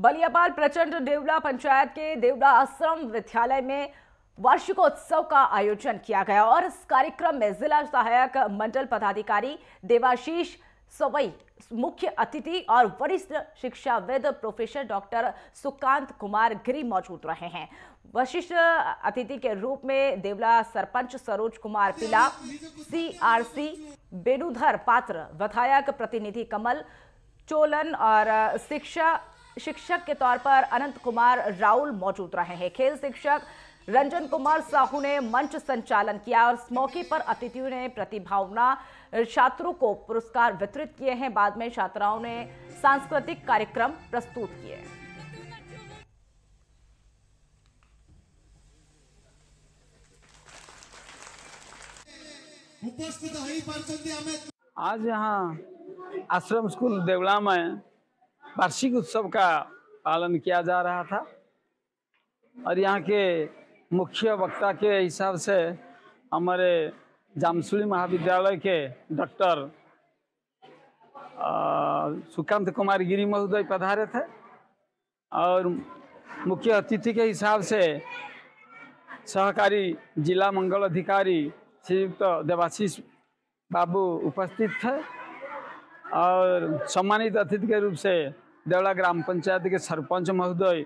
बलियापाल प्रचंड देवला पंचायत के देवला आश्रम विद्यालय में वार्षिकोत्सव का आयोजन किया गया और इस कार्यक्रम में जिला सहायक मंडल पदाधिकारी देवाशीष सवई मुख्य अतिथि और वरिष्ठ शिक्षाविद प्रोफेसर डॉक्टर सुकांत कुमार गिरी मौजूद रहे हैं वशिष्ठ अतिथि के रूप में देवला सरपंच सरोज कुमार पिला सीआरसी बेनुधर पात्र विधायक प्रतिनिधि कमल चोलन और शिक्षा शिक्षक के तौर पर अनंत कुमार राउल मौजूद रहे हैं खेल शिक्षक रंजन कुमार साहू ने मंच संचालन किया और इस मौके पर अतिथियों ने प्रतिभावना छात्रों को पुरस्कार वितरित किए हैं बाद में छात्राओं ने सांस्कृतिक कार्यक्रम प्रस्तुत किए आज यहाँ आश्रम स्कूल देवला में वार्षिक उत्सव का पालन किया जा रहा था और यहाँ के मुख्य वक्ता के हिसाब से हमारे जामसुली महाविद्यालय के डॉक्टर सुकांत कुमार गिरी महोदय पधारे थे और मुख्य अतिथि के हिसाब से सहकारी जिला मंगल अधिकारी श्रीयुक्त देवाशीष बाबू उपस्थित थे और सम्मानित अतिथि के रूप से देवड़ा ग्राम पंचायत के सरपंच महोदय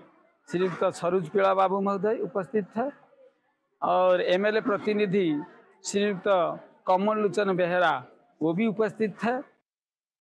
श्रीयुक्त सरोज पीला बाबू महोदय उपस्थित थे और एमएलए प्रतिनिधि श्रीयुक्त कमल लोचन बेहरा वो भी उपस्थित थे